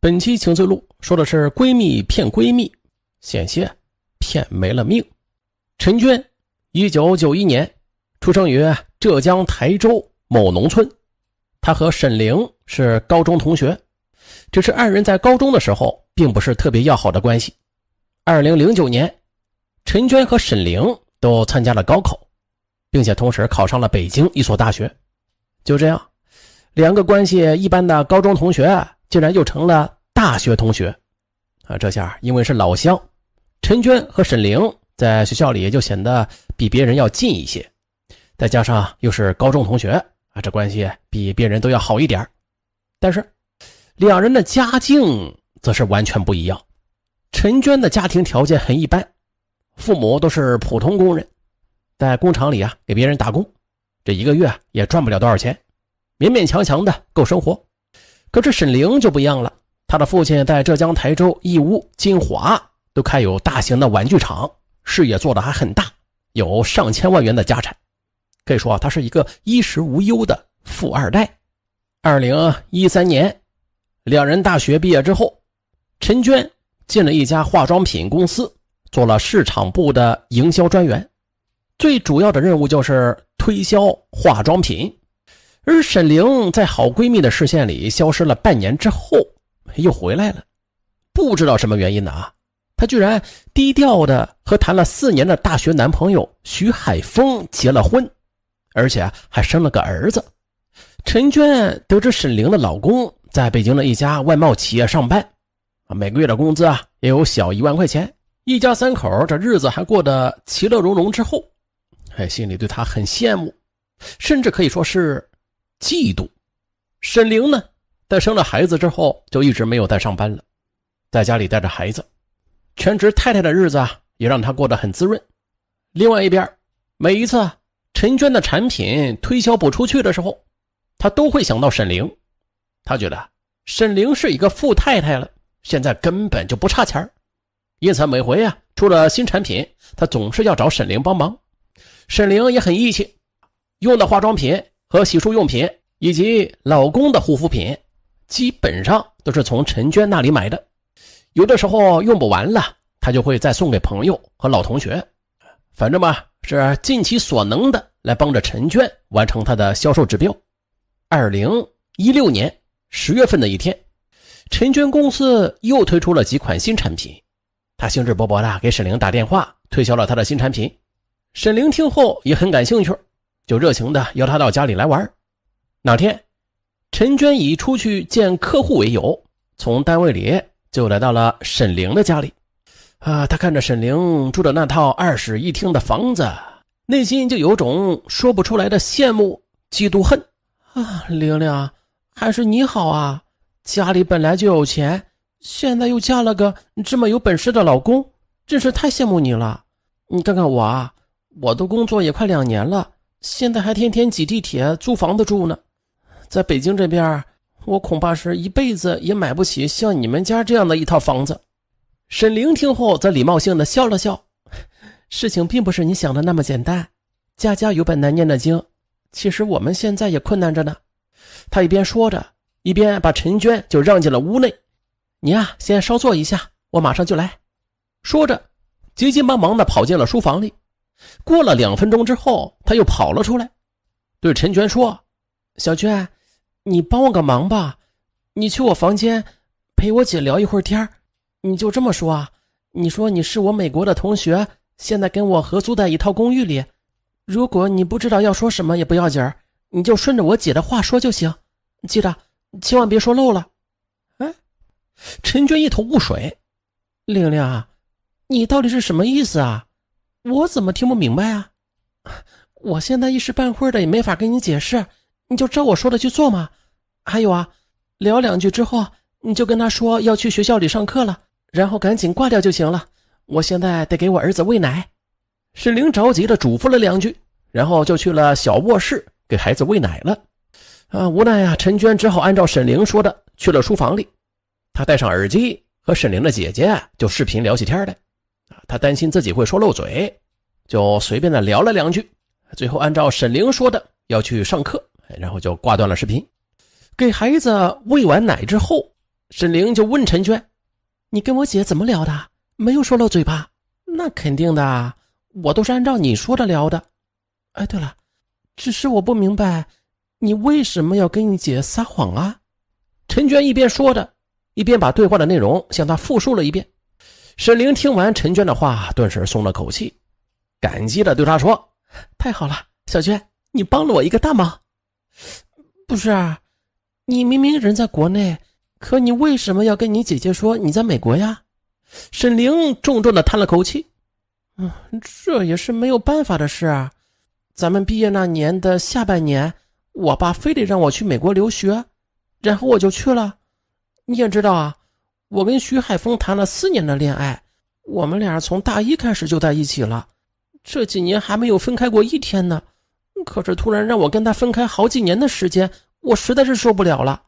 本期《情碎录》说的是闺蜜骗闺蜜，险些骗没了命。陈娟，一九九一年出生于浙江台州某农村，她和沈玲是高中同学。只是二人在高中的时候，并不是特别要好的关系。二零零九年，陈娟和沈玲都参加了高考，并且同时考上了北京一所大学。就这样，两个关系一般的高中同学。竟然又成了大学同学，啊，这下因为是老乡，陈娟和沈玲在学校里就显得比别人要近一些，再加上又是高中同学啊，这关系比别人都要好一点但是，两人的家境则是完全不一样。陈娟的家庭条件很一般，父母都是普通工人，在工厂里啊给别人打工，这一个月也赚不了多少钱，勉勉强强的够生活。可是沈凌就不一样了，他的父亲在浙江台州、义乌、金华都开有大型的玩具厂，事业做得还很大，有上千万元的家产，可以说啊，他是一个衣食无忧的富二代。二零一三年，两人大学毕业之后，陈娟进了一家化妆品公司，做了市场部的营销专员，最主要的任务就是推销化妆品。而沈凌在好闺蜜的视线里消失了半年之后，又回来了，不知道什么原因的啊，她居然低调的和谈了四年的大学男朋友徐海峰结了婚，而且还生了个儿子。陈娟得知沈凌的老公在北京的一家外贸企业上班，啊，每个月的工资啊也有小一万块钱，一家三口这日子还过得其乐融融。之后，哎，心里对她很羡慕，甚至可以说是。嫉妒，沈玲呢？在生了孩子之后，就一直没有再上班了，在家里带着孩子，全职太太的日子啊，也让她过得很滋润。另外一边，每一次陈娟的产品推销不出去的时候，她都会想到沈玲，她觉得沈玲是一个富太太了，现在根本就不差钱因此每回啊出了新产品，她总是要找沈玲帮忙。沈玲也很义气，用的化妆品。和洗漱用品以及老公的护肤品，基本上都是从陈娟那里买的。有的时候用不完了，她就会再送给朋友和老同学。反正吧，是尽其所能的来帮着陈娟完成她的销售指标。二零一六年十月份的一天，陈娟公司又推出了几款新产品，她兴致勃勃地给沈玲打电话推销了她的新产品。沈玲听后也很感兴趣。就热情的邀他到家里来玩哪天，陈娟以出去见客户为由，从单位里就来到了沈玲的家里。啊，他看着沈玲住的那套二室一厅的房子，内心就有种说不出来的羡慕、嫉妒、恨啊！玲玲，还是你好啊！家里本来就有钱，现在又嫁了个这么有本事的老公，真是太羡慕你了。你看看我啊，我都工作也快两年了。现在还天天挤地铁租房子住呢，在北京这边，我恐怕是一辈子也买不起像你们家这样的一套房子。沈凌听后则礼貌性的笑了笑，事情并不是你想的那么简单，家家有本难念的经，其实我们现在也困难着呢。他一边说着，一边把陈娟就让进了屋内，你呀先稍坐一下，我马上就来。说着，急急忙忙的跑进了书房里。过了两分钟之后，他又跑了出来，对陈娟说：“小娟，你帮我个忙吧，你去我房间陪我姐聊一会儿天你就这么说啊，你说你是我美国的同学，现在跟我合租在一套公寓里。如果你不知道要说什么也不要紧儿，你就顺着我姐的话说就行。记着，千万别说漏了。”哎，陈娟一头雾水，玲玲啊，你到底是什么意思啊？我怎么听不明白啊？我现在一时半会儿的也没法跟你解释，你就照我说的去做嘛。还有啊，聊两句之后，你就跟他说要去学校里上课了，然后赶紧挂掉就行了。我现在得给我儿子喂奶，沈凌着急的嘱咐了两句，然后就去了小卧室给孩子喂奶了。啊，无奈啊，陈娟只好按照沈凌说的去了书房里，她戴上耳机和沈凌的姐姐就视频聊起天来。啊，他担心自己会说漏嘴，就随便的聊了两句，最后按照沈玲说的要去上课，然后就挂断了视频。给孩子喂完奶之后，沈玲就问陈娟：“你跟我姐怎么聊的？没有说漏嘴吧？”“那肯定的，我都是按照你说的聊的。”“哎，对了，只是我不明白，你为什么要跟你姐撒谎啊？”陈娟一边说着，一边把对话的内容向他复述了一遍。沈凌听完陈娟的话，顿时松了口气，感激的对她说：“太好了，小娟，你帮了我一个大忙。”不是，你明明人在国内，可你为什么要跟你姐姐说你在美国呀？”沈凌重重的叹了口气：“嗯，这也是没有办法的事。咱们毕业那年的下半年，我爸非得让我去美国留学，然后我就去了。你也知道啊。”我跟徐海峰谈了四年的恋爱，我们俩从大一开始就在一起了，这几年还没有分开过一天呢。可是突然让我跟他分开好几年的时间，我实在是受不了了。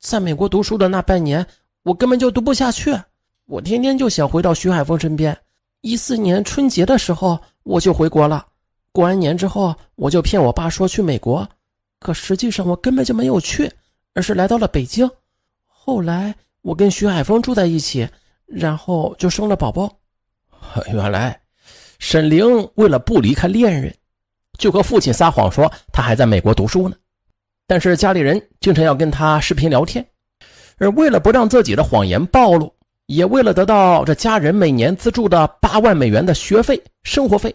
在美国读书的那半年，我根本就读不下去，我天天就想回到徐海峰身边。一四年春节的时候，我就回国了。过完年之后，我就骗我爸说去美国，可实际上我根本就没有去，而是来到了北京。后来，我跟徐海峰住在一起，然后就生了宝宝。原来，沈凌为了不离开恋人，就和父亲撒谎说他还在美国读书呢。但是家里人经常要跟他视频聊天，而为了不让自己的谎言暴露，也为了得到这家人每年资助的八万美元的学费、生活费，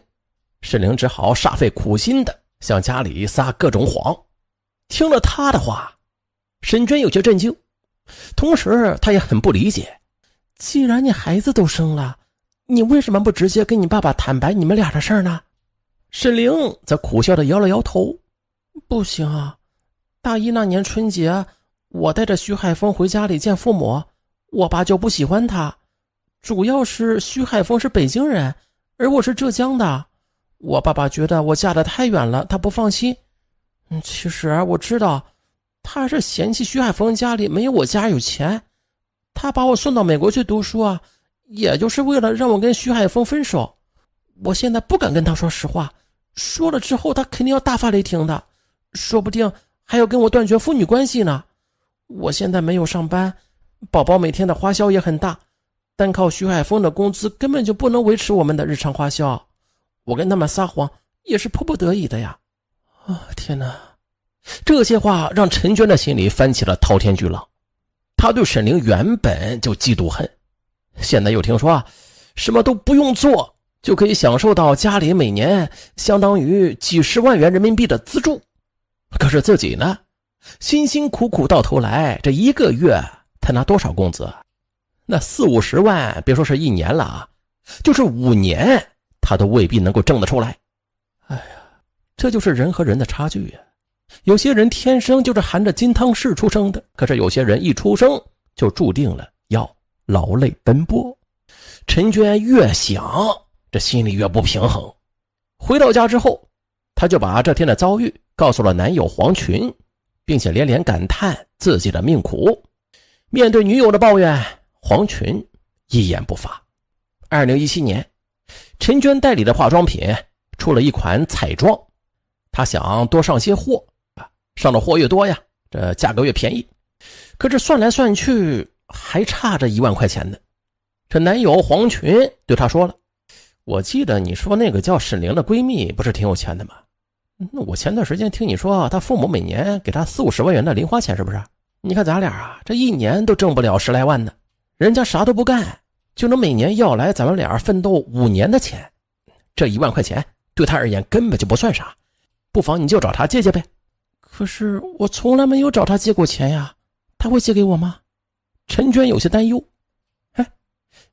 沈凌只好煞费苦心的向家里撒各种谎。听了他的话，沈娟有些震惊。同时，他也很不理解，既然你孩子都生了，你为什么不直接跟你爸爸坦白你们俩的事儿呢？沈凌则苦笑着摇了摇头：“不行啊，大一那年春节，我带着徐海峰回家里见父母，我爸就不喜欢他，主要是徐海峰是北京人，而我是浙江的，我爸爸觉得我嫁得太远了，他不放心。嗯，其实我知道。”他是嫌弃徐海峰家里没有我家有钱，他把我送到美国去读书啊，也就是为了让我跟徐海峰分手。我现在不敢跟他说实话，说了之后他肯定要大发雷霆的，说不定还要跟我断绝父女关系呢。我现在没有上班，宝宝每天的花销也很大，单靠徐海峰的工资根本就不能维持我们的日常花销。我跟他们撒谎也是迫不得已的呀。啊，天哪！这些话让陈娟的心里翻起了滔天巨浪，她对沈凌原本就嫉妒恨，现在又听说，什么都不用做就可以享受到家里每年相当于几十万元人民币的资助，可是自己呢，辛辛苦苦到头来这一个月才拿多少工资？那四五十万别说是一年了啊，就是五年他都未必能够挣得出来。哎呀，这就是人和人的差距呀。有些人天生就是含着金汤匙出生的，可是有些人一出生就注定了要劳累奔波。陈娟越想，这心里越不平衡。回到家之后，她就把这天的遭遇告诉了男友黄群，并且连连感叹自己的命苦。面对女友的抱怨，黄群一言不发。二零一七年，陈娟代理的化妆品出了一款彩妆，她想多上些货。上的货越多呀，这价格越便宜。可这算来算去还差这一万块钱呢。这男友黄群对他说了：“我记得你说那个叫沈玲的闺蜜不是挺有钱的吗？那我前段时间听你说她父母每年给她四五十万元的零花钱，是不是？你看咱俩啊，这一年都挣不了十来万呢。人家啥都不干就能每年要来咱们俩奋斗五年的钱，这一万块钱对他而言根本就不算啥，不妨你就找他借借呗。”可是我从来没有找他借过钱呀，他会借给我吗？陈娟有些担忧。哎，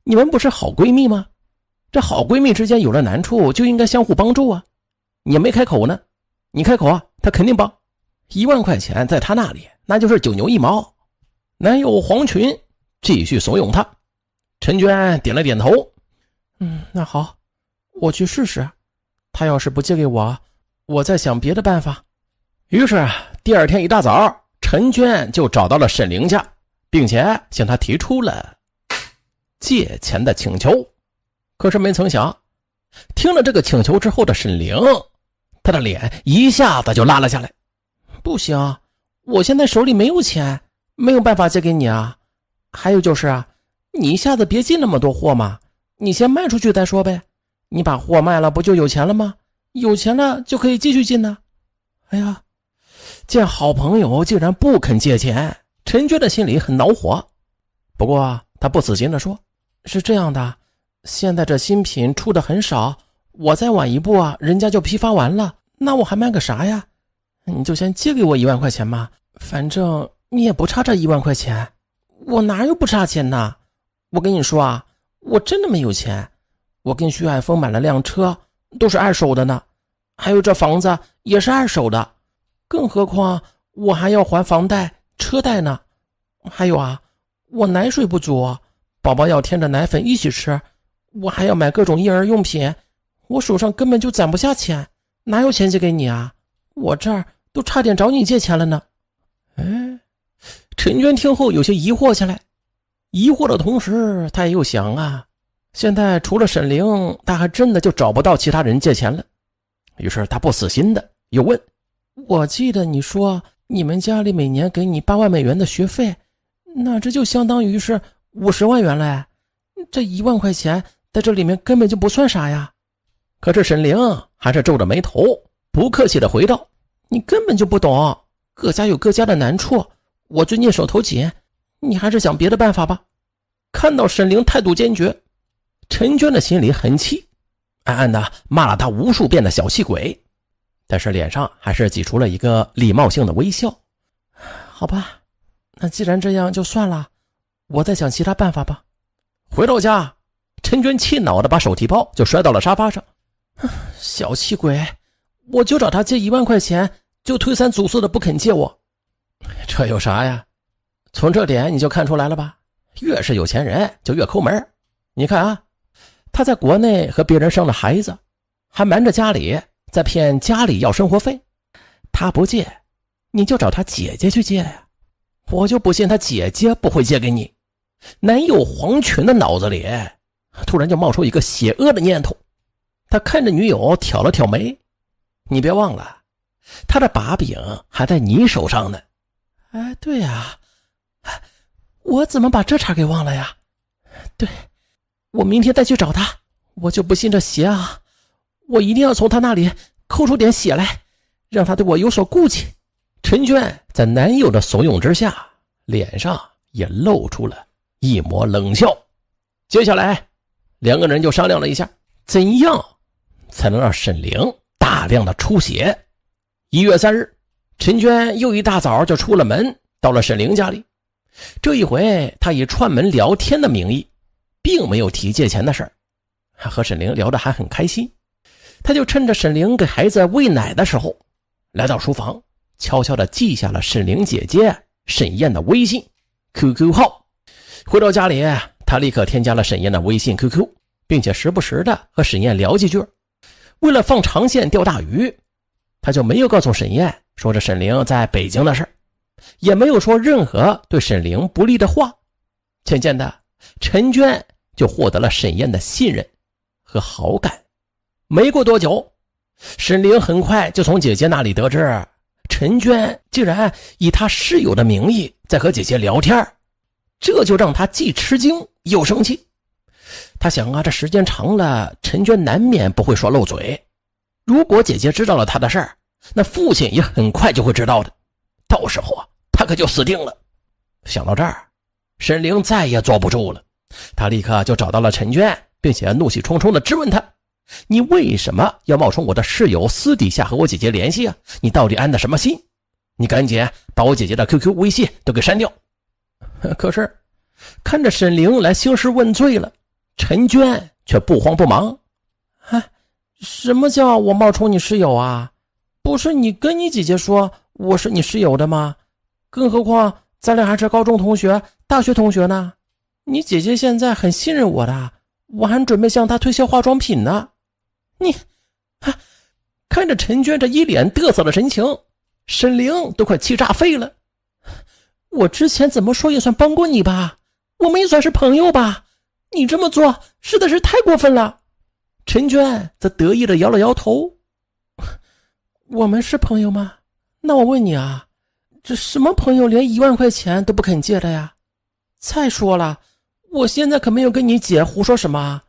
你们不是好闺蜜吗？这好闺蜜之间有了难处就应该相互帮助啊！你没开口呢，你开口啊，他肯定帮。一万块钱在他那里，那就是九牛一毛。男友黄群继续怂恿她。陈娟点了点头。嗯，那好，我去试试。他要是不借给我，我再想别的办法。于是，第二天一大早，陈娟就找到了沈玲家，并且向她提出了借钱的请求。可是没曾想，听了这个请求之后的沈玲，她的脸一下子就拉了下来。不行，我现在手里没有钱，没有办法借给你啊。还有就是啊，你一下子别进那么多货嘛，你先卖出去再说呗。你把货卖了，不就有钱了吗？有钱了就可以继续进呢。哎呀。见好朋友竟然不肯借钱，陈娟的心里很恼火。不过她不死心地说：“是这样的，现在这新品出的很少，我再晚一步啊，人家就批发完了，那我还卖个啥呀？你就先借给我一万块钱吧，反正你也不差这一万块钱。我哪有不差钱呢？我跟你说啊，我真的没有钱。我跟徐海峰买了辆车，都是二手的呢，还有这房子也是二手的。”更何况我还要还房贷、车贷呢，还有啊，我奶水不足，宝宝要添着奶粉一起吃，我还要买各种婴儿用品，我手上根本就攒不下钱，哪有钱借给你啊？我这儿都差点找你借钱了呢。哎，陈娟听后有些疑惑起来，疑惑的同时，她也又想啊，现在除了沈凌，她还真的就找不到其他人借钱了。于是她不死心的又问。我记得你说你们家里每年给你八万美元的学费，那这就相当于是五十万元了。这一万块钱在这里面根本就不算啥呀。可是沈凌还是皱着眉头，不客气的回道：“你根本就不懂，各家有各家的难处。我最近手头紧，你还是想别的办法吧。”看到沈凌态度坚决，陈娟的心里很气，暗暗的骂了他无数遍的小气鬼。但是脸上还是挤出了一个礼貌性的微笑。好吧，那既然这样就算了，我再想其他办法吧。回到家，陈娟气恼的把手提包就摔到了沙发上。小气鬼，我就找他借一万块钱，就推三阻四的不肯借我。这有啥呀？从这点你就看出来了吧？越是有钱人就越抠门。你看啊，他在国内和别人生了孩子，还瞒着家里。在骗家里要生活费，他不借，你就找他姐姐去借呀！我就不信他姐姐不会借给你。男友黄群的脑子里突然就冒出一个邪恶的念头，他看着女友挑了挑眉：“你别忘了，他的把柄还在你手上呢。”哎，对呀，我怎么把这茬给忘了呀？对，我明天再去找他，我就不信这邪啊！我一定要从他那里抠出点血来，让他对我有所顾忌。陈娟在男友的怂恿之下，脸上也露出了一抹冷笑。接下来，两个人就商量了一下，怎样才能让沈玲大量的出血。一月三日，陈娟又一大早就出了门，到了沈玲家里。这一回，她以串门聊天的名义，并没有提借钱的事儿，和沈玲聊得还很开心。他就趁着沈玲给孩子喂奶的时候，来到书房，悄悄的记下了沈玲姐姐沈燕的微信、QQ 号。回到家里，他立刻添加了沈燕的微信、QQ，并且时不时的和沈燕聊几句。为了放长线钓大鱼，他就没有告诉沈燕说这沈玲在北京的事也没有说任何对沈玲不利的话。渐渐的，陈娟就获得了沈燕的信任和好感。没过多久，沈凌很快就从姐姐那里得知，陈娟竟然以她室友的名义在和姐姐聊天这就让他既吃惊又生气。他想啊，这时间长了，陈娟难免不会说漏嘴。如果姐姐知道了他的事儿，那父亲也很快就会知道的。到时候啊，他可就死定了。想到这儿，沈凌再也坐不住了，他立刻就找到了陈娟，并且怒气冲冲的质问他。你为什么要冒充我的室友，私底下和我姐姐联系啊？你到底安的什么心？你赶紧把我姐姐的 QQ、微信都给删掉。可是，看着沈凌来兴师问罪了，陈娟却不慌不忙。哎，什么叫我冒充你室友啊？不是你跟你姐姐说我是你室友的吗？更何况咱俩还是高中同学、大学同学呢。你姐姐现在很信任我的，我还准备向她推销化妆品呢。你啊，看着陈娟这一脸得瑟的神情，沈凌都快气炸肺了。我之前怎么说也算帮过你吧，我们也算是朋友吧，你这么做实在是太过分了。陈娟则得意的摇了摇头。我们是朋友吗？那我问你啊，这什么朋友连一万块钱都不肯借的呀？再说了，我现在可没有跟你姐胡说什么。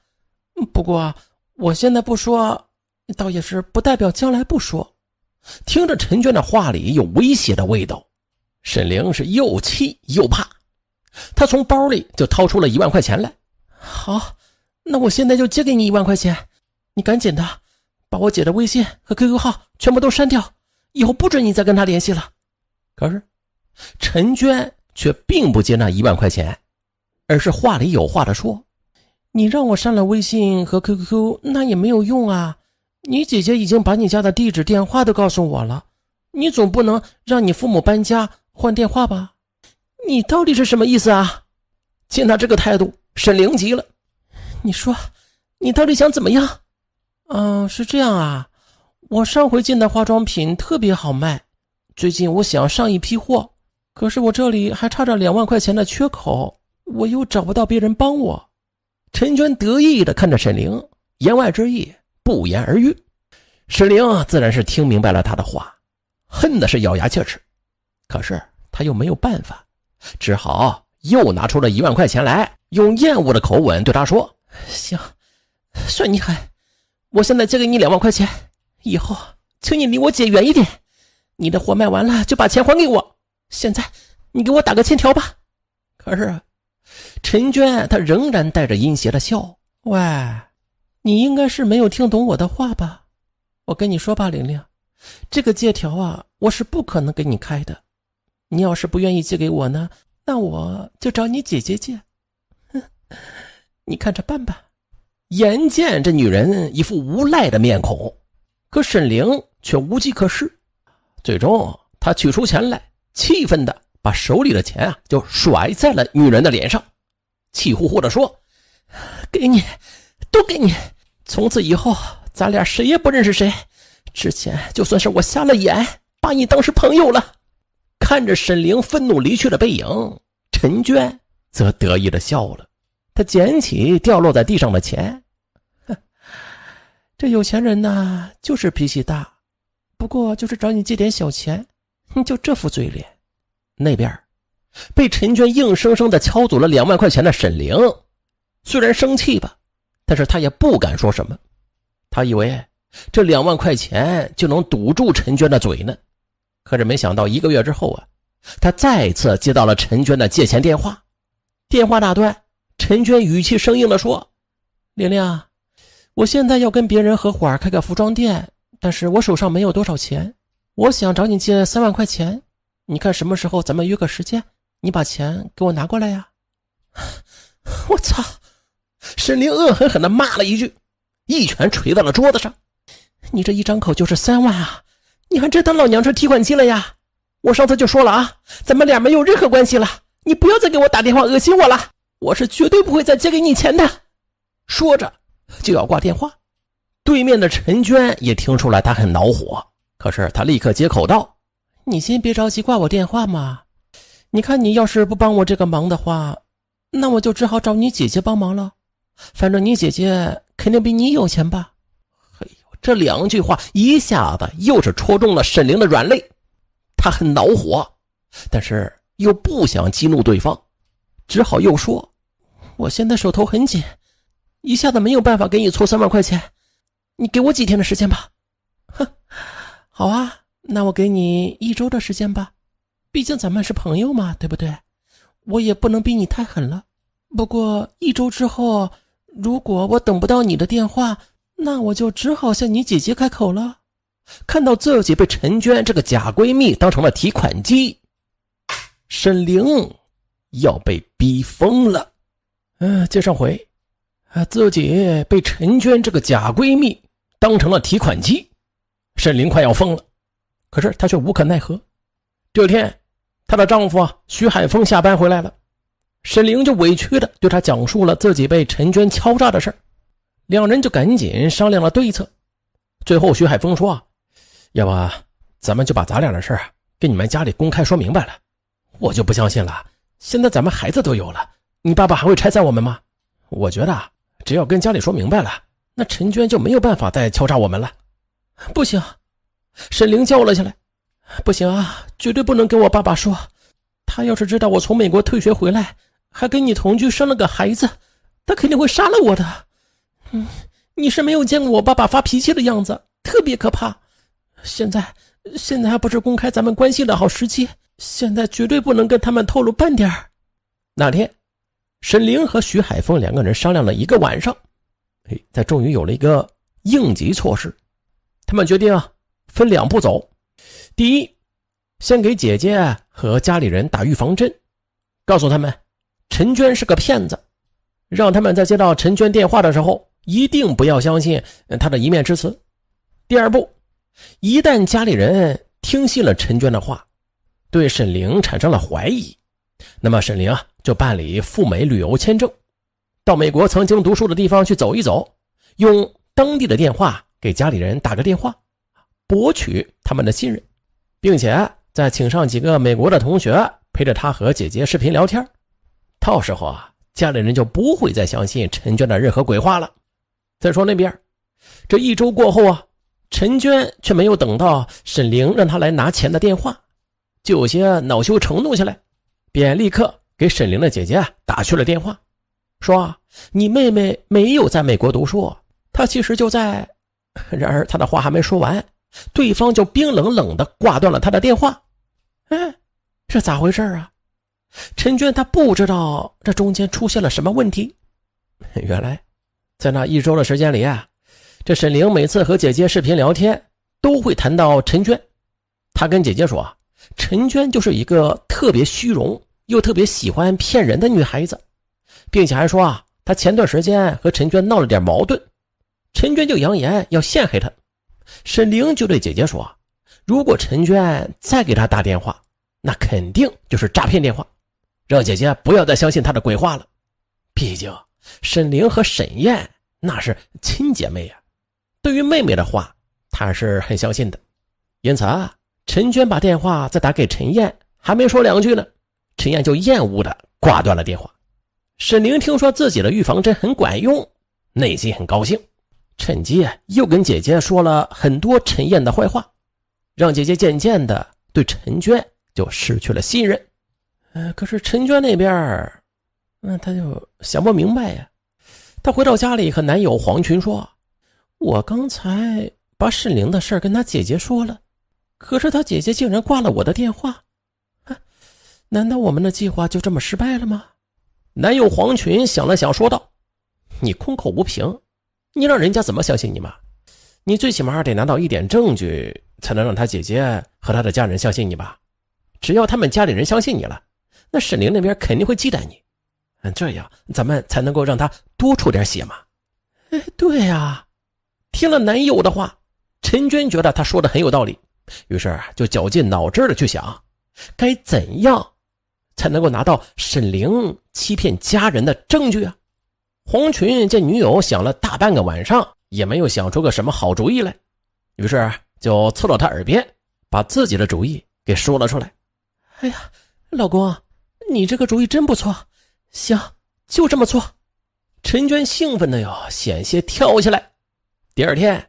不过。我现在不说，倒也是不代表将来不说。听着陈娟的话里有威胁的味道，沈玲是又气又怕，他从包里就掏出了一万块钱来。好，那我现在就借给你一万块钱，你赶紧的把我姐的微信和 QQ 号全部都删掉，以后不准你再跟她联系了。可是陈娟却并不接那一万块钱，而是话里有话的说。你让我删了微信和 QQ，那也没有用啊！你姐姐已经把你家的地址、电话都告诉我了，你总不能让你父母搬家换电话吧？你到底是什么意思啊？见他这个态度，沈凌急了：“你说，你到底想怎么样？”“嗯，是这样啊，我上回进的化妆品特别好卖，最近我想要上一批货，可是我这里还差着两万块钱的缺口，我又找不到别人帮我。”陈娟得意的看着沈凌，言外之意不言而喻。沈凌自然是听明白了他的话，恨的是咬牙切齿，可是他又没有办法，只好又拿出了一万块钱来，用厌恶的口吻对他说：“行，算你狠，我现在借给你两万块钱，以后请你离我姐远一点。你的货卖完了就把钱还给我。现在你给我打个欠条吧。”可是。陈娟，她仍然带着阴邪的笑。喂，你应该是没有听懂我的话吧？我跟你说吧，玲玲，这个借条啊，我是不可能给你开的。你要是不愿意借给我呢，那我就找你姐姐借。哼，你看着办吧。眼见这女人一副无赖的面孔，可沈玲却无计可施。最终，她取出钱来，气愤的把手里的钱啊，就甩在了女人的脸上。气呼呼地说：“给你，都给你！从此以后，咱俩谁也不认识谁。之前就算是我瞎了眼，把你当是朋友了。”看着沈凌愤怒离去的背影，陈娟则得意地笑了。她捡起掉落在地上的钱，哼，这有钱人呐，就是脾气大。不过就是找你借点小钱，哼，就这副嘴脸，那边。被陈娟硬生生的敲走了两万块钱的沈玲，虽然生气吧，但是他也不敢说什么。他以为这两万块钱就能堵住陈娟的嘴呢，可是没想到一个月之后啊，他再次接到了陈娟的借钱电话。电话打断，陈娟语气生硬的说：“玲玲，我现在要跟别人合伙开个服装店，但是我手上没有多少钱，我想找你借三万块钱，你看什么时候咱们约个时间？”你把钱给我拿过来呀！我操！沈凌恶狠狠地骂了一句，一拳捶在了桌子上。你这一张口就是三万啊！你还真当老娘是提款机了呀？我上次就说了啊，咱们俩没有任何关系了，你不要再给我打电话恶心我了。我是绝对不会再借给你钱的。说着就要挂电话，对面的陈娟也听出来他很恼火，可是他立刻接口道：“你先别着急挂我电话嘛。”你看，你要是不帮我这个忙的话，那我就只好找你姐姐帮忙了。反正你姐姐肯定比你有钱吧？嘿呦，这两句话一下子又是戳中了沈凌的软肋，他很恼火，但是又不想激怒对方，只好又说：“我现在手头很紧，一下子没有办法给你凑三万块钱，你给我几天的时间吧？”“哼，好啊，那我给你一周的时间吧。”毕竟咱们是朋友嘛，对不对？我也不能逼你太狠了。不过一周之后，如果我等不到你的电话，那我就只好向你姐姐开口了。看到自己被陈娟这个假闺蜜当成了提款机，沈玲要被逼疯了。嗯，接上回，啊，自己被陈娟这个假闺蜜当成了提款机，沈玲快要疯了，可是她却无可奈何。第二天。她的丈夫啊，徐海峰下班回来了，沈玲就委屈的对她讲述了自己被陈娟敲诈的事两人就赶紧商量了对策。最后，徐海峰说：“要不咱们就把咱俩的事啊，跟你们家里公开说明白了，我就不相信了。现在咱们孩子都有了，你爸爸还会拆散我们吗？我觉得只要跟家里说明白了，那陈娟就没有办法再敲诈我们了。”不行，沈玲叫了起来。不行啊，绝对不能跟我爸爸说。他要是知道我从美国退学回来，还跟你同居生了个孩子，他肯定会杀了我的。嗯，你是没有见过我爸爸发脾气的样子，特别可怕。现在，现在还不是公开咱们关系的好时机。现在绝对不能跟他们透露半点那天，沈凌和徐海峰两个人商量了一个晚上，哎，他终于有了一个应急措施。他们决定啊，分两步走。第一，先给姐姐和家里人打预防针，告诉他们陈娟是个骗子，让他们在接到陈娟电话的时候一定不要相信她的一面之词。第二步，一旦家里人听信了陈娟的话，对沈凌产生了怀疑，那么沈凌啊就办理赴美旅游签证，到美国曾经读书的地方去走一走，用当地的电话给家里人打个电话，博取他们的信任。并且再请上几个美国的同学陪着他和姐姐视频聊天，到时候啊，家里人就不会再相信陈娟的任何鬼话了。再说那边，这一周过后啊，陈娟却没有等到沈玲让她来拿钱的电话，就有些恼羞成怒起来，便立刻给沈玲的姐姐打去了电话，说：“你妹妹没有在美国读书，她其实就在……” 然而他的话还没说完。对方就冰冷冷的挂断了他的电话。哎，这咋回事啊？陈娟她不知道这中间出现了什么问题。原来，在那一周的时间里啊，这沈玲每次和姐姐视频聊天，都会谈到陈娟。她跟姐姐说啊，陈娟就是一个特别虚荣又特别喜欢骗人的女孩子，并且还说啊，她前段时间和陈娟闹了点矛盾，陈娟就扬言要陷害她。沈玲就对姐姐说：“如果陈娟再给她打电话，那肯定就是诈骗电话，让姐姐不要再相信她的鬼话了。毕竟沈玲和沈燕那是亲姐妹呀，对于妹妹的话，她是很相信的。因此，啊，陈娟把电话再打给陈燕，还没说两句呢，陈燕就厌恶的挂断了电话。沈玲听说自己的预防针很管用，内心很高兴。”趁机又跟姐姐说了很多陈燕的坏话，让姐姐渐渐的对陈娟就失去了信任。呃，可是陈娟那边，那她就想不明白呀。她回到家里，和男友黄群说：“我刚才把沈凌的事跟她姐姐说了，可是她姐姐竟然挂了我的电话。难道我们的计划就这么失败了吗？”男友黄群想了想，说道：“你空口无凭。”你让人家怎么相信你嘛？你最起码得拿到一点证据，才能让他姐姐和他的家人相信你吧。只要他们家里人相信你了，那沈凌那边肯定会忌惮你。嗯，这样咱们才能够让他多出点血嘛。哎，对呀。听了男友的话，陈娟觉得他说的很有道理，于是就绞尽脑汁的去想，该怎样才能够拿到沈凌欺骗家人的证据啊？黄群见女友想了大半个晚上也没有想出个什么好主意来，于是就凑到他耳边，把自己的主意给说了出来。“哎呀，老公，你这个主意真不错，行，就这么做。”陈娟兴奋的哟，险些跳起来。第二天，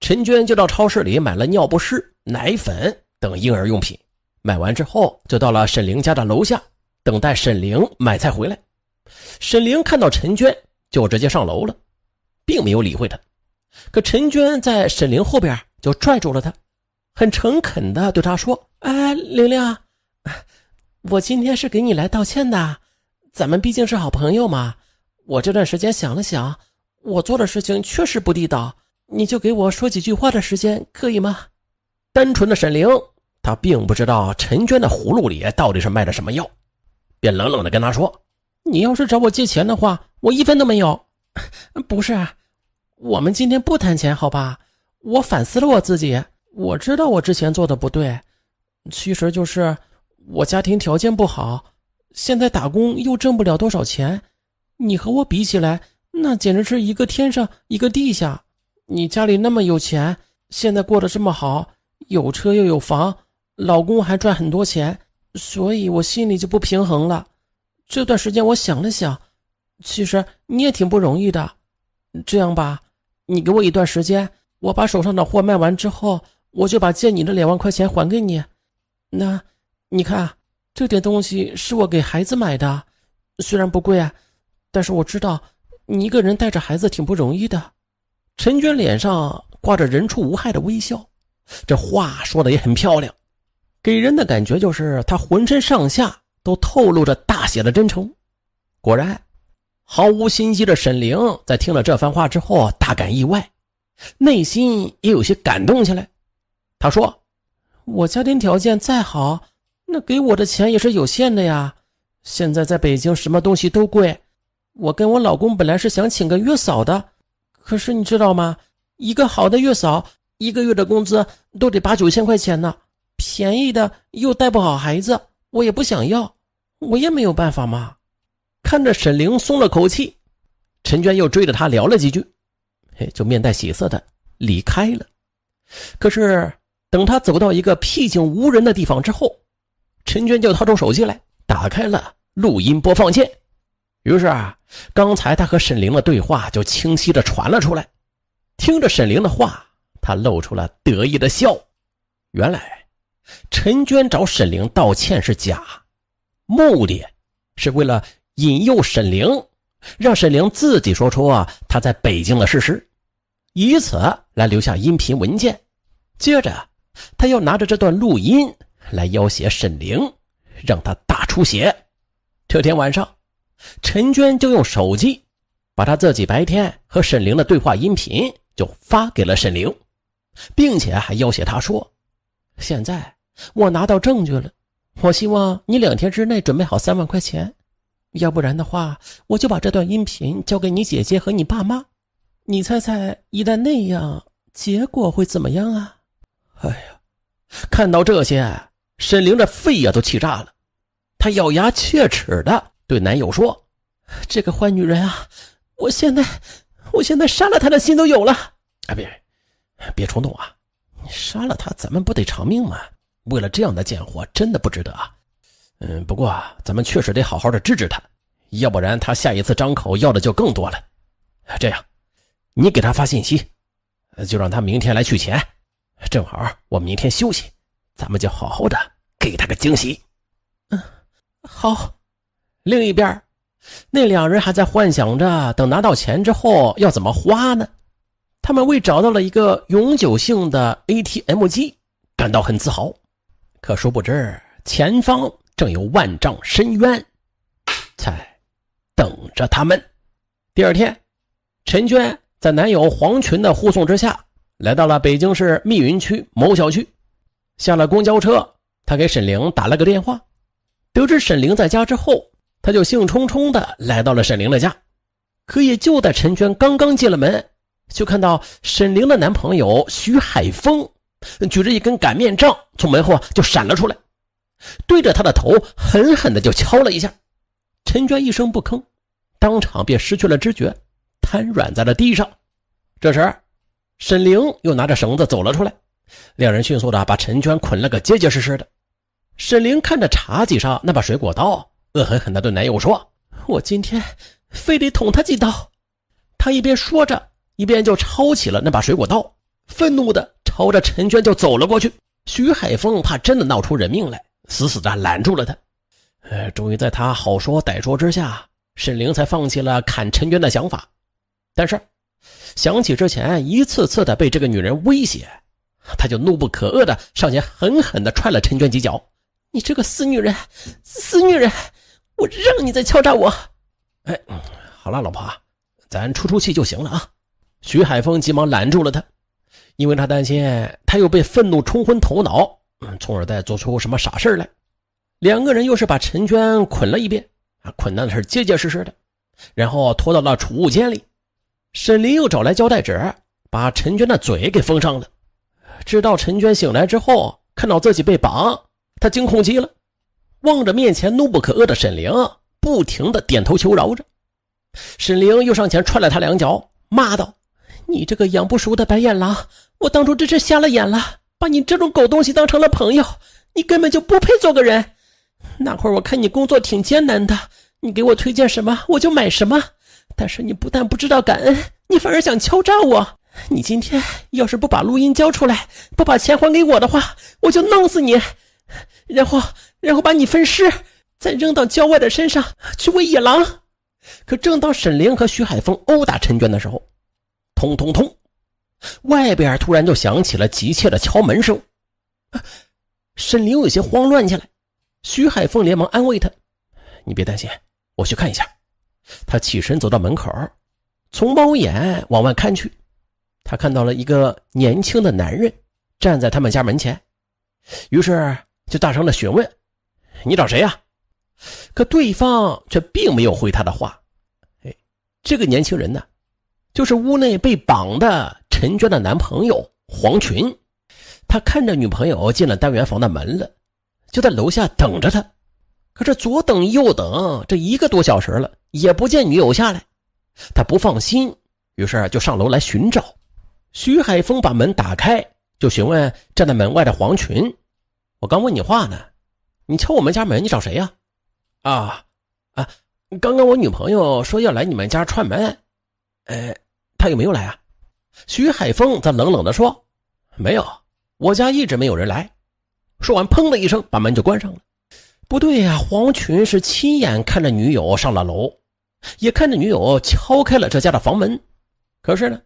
陈娟就到超市里买了尿不湿、奶粉等婴儿用品。买完之后，就到了沈玲家的楼下，等待沈玲买菜回来。沈凌看到陈娟就直接上楼了，并没有理会她。可陈娟在沈凌后边就拽住了她，很诚恳的对她说：“哎，玲玲，我今天是给你来道歉的，咱们毕竟是好朋友嘛。我这段时间想了想，我做的事情确实不地道，你就给我说几句话的时间可以吗？”单纯的沈凌，她并不知道陈娟的葫芦里到底是卖的什么药，便冷冷的跟她说。你要是找我借钱的话，我一分都没有。不是，我们今天不谈钱，好吧？我反思了我自己，我知道我之前做的不对。其实就是我家庭条件不好，现在打工又挣不了多少钱。你和我比起来，那简直是一个天上一个地下。你家里那么有钱，现在过得这么好，有车又有房，老公还赚很多钱，所以我心里就不平衡了。这段时间我想了想，其实你也挺不容易的。这样吧，你给我一段时间，我把手上的货卖完之后，我就把借你的两万块钱还给你。那你看，这点东西是我给孩子买的，虽然不贵，但是我知道你一个人带着孩子挺不容易的。陈娟脸上挂着人畜无害的微笑，这话说的也很漂亮，给人的感觉就是她浑身上下。都透露着大写的真诚。果然，毫无心机的沈凌在听了这番话之后，大感意外，内心也有些感动起来。他说：“我家庭条件再好，那给我的钱也是有限的呀。现在在北京什么东西都贵，我跟我老公本来是想请个月嫂的，可是你知道吗？一个好的月嫂，一个月的工资都得八九千块钱呢。便宜的又带不好孩子，我也不想要。”我也没有办法嘛，看着沈凌松了口气，陈娟又追着她聊了几句，嘿，就面带喜色的离开了。可是等他走到一个僻静无人的地方之后，陈娟就掏出手机来，打开了录音播放键。于是啊，刚才他和沈凌的对话就清晰的传了出来。听着沈凌的话，他露出了得意的笑。原来，陈娟找沈凌道歉是假。目的，是为了引诱沈玲，让沈玲自己说出啊他在北京的事实，以此来留下音频文件。接着，他要拿着这段录音来要挟沈玲，让他大出血。这天晚上，陈娟就用手机，把他自己白天和沈凌的对话音频就发给了沈玲，并且还要挟他说：“现在我拿到证据了。”我希望你两天之内准备好三万块钱，要不然的话，我就把这段音频交给你姐姐和你爸妈。你猜猜，一旦那样，结果会怎么样啊？哎呀，看到这些，沈玲的肺呀都气炸了。她咬牙切齿的对男友说：“这个坏女人啊，我现在，我现在杀了她的心都有了。”哎别，别冲动啊！你杀了她，咱们不得偿命吗？为了这样的贱货，真的不值得啊！嗯，不过咱们确实得好好的治治他，要不然他下一次张口要的就更多了。这样，你给他发信息，就让他明天来取钱，正好我明天休息，咱们就好好的给他个惊喜。嗯，好。另一边，那两人还在幻想着等拿到钱之后要怎么花呢？他们为找到了一个永久性的 ATM 机感到很自豪。可殊不知，前方正有万丈深渊，在等着他们。第二天，陈娟在男友黄群的护送之下，来到了北京市密云区某小区。下了公交车，她给沈玲打了个电话，得知沈玲在家之后，她就兴冲冲的来到了沈玲的家。可也就在陈娟刚刚进了门，就看到沈玲的男朋友徐海峰。举着一根擀面杖，从门后就闪了出来，对着他的头狠狠的就敲了一下。陈娟一声不吭，当场便失去了知觉，瘫软在了地上。这时，沈凌又拿着绳子走了出来，两人迅速的把陈娟捆了个结结实实的。沈凌看着茶几上那把水果刀，恶狠狠的对男友说：“我今天非得捅他几刀。”他一边说着，一边就抄起了那把水果刀。愤怒的朝着陈娟就走了过去。徐海峰怕真的闹出人命来，死死的拦住了他。呃，终于在他好说歹说之下，沈凌才放弃了砍陈娟的想法。但是，想起之前一次次的被这个女人威胁，他就怒不可遏的上前狠狠的踹了陈娟几脚。“你这个死女人，死女人，我让你再敲诈我！”哎，好了，老婆，咱出出气就行了啊。徐海峰急忙拦住了他。因为他担心他又被愤怒冲昏头脑，嗯，从而再做出什么傻事来。两个人又是把陈娟捆了一遍，啊，捆的是结结实实的，然后拖到了储物间里。沈林又找来胶带纸，把陈娟的嘴给封上了。直到陈娟醒来之后，看到自己被绑，她惊恐极了，望着面前怒不可遏的沈凌，不停的点头求饶着。沈凌又上前踹了他两脚，骂道：“你这个养不熟的白眼狼！”我当初真是瞎了眼了，把你这种狗东西当成了朋友，你根本就不配做个人。那会儿我看你工作挺艰难的，你给我推荐什么我就买什么。但是你不但不知道感恩，你反而想敲诈我。你今天要是不把录音交出来，不把钱还给我的话，我就弄死你，然后然后把你分尸，再扔到郊外的山上去喂野狼。可正当沈凌和徐海峰殴打陈娟的时候，通通通。外边突然就响起了急切的敲门声，沈凌有些慌乱起来。徐海凤连忙安慰他：“你别担心，我去看一下。”他起身走到门口，从猫眼往外看去，他看到了一个年轻的男人站在他们家门前，于是就大声的询问：“你找谁呀？”可对方却并没有回他的话。哎，这个年轻人呢，就是屋内被绑的。陈娟的男朋友黄群，他看着女朋友进了单元房的门了，就在楼下等着他。可是左等右等，这一个多小时了，也不见女友下来，他不放心，于是就上楼来寻找。徐海峰把门打开，就询问站在门外的黄群：“我刚问你话呢，你敲我们家门，你找谁呀？”“啊，啊，刚刚我女朋友说要来你们家串门，哎，她有没有来啊？”徐海峰则冷冷地说：“没有，我家一直没有人来。”说完，砰的一声，把门就关上了。不对呀，黄群是亲眼看着女友上了楼，也看着女友敲开了这家的房门，可是呢，